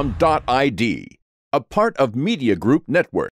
on .id, a part of Media Group Network.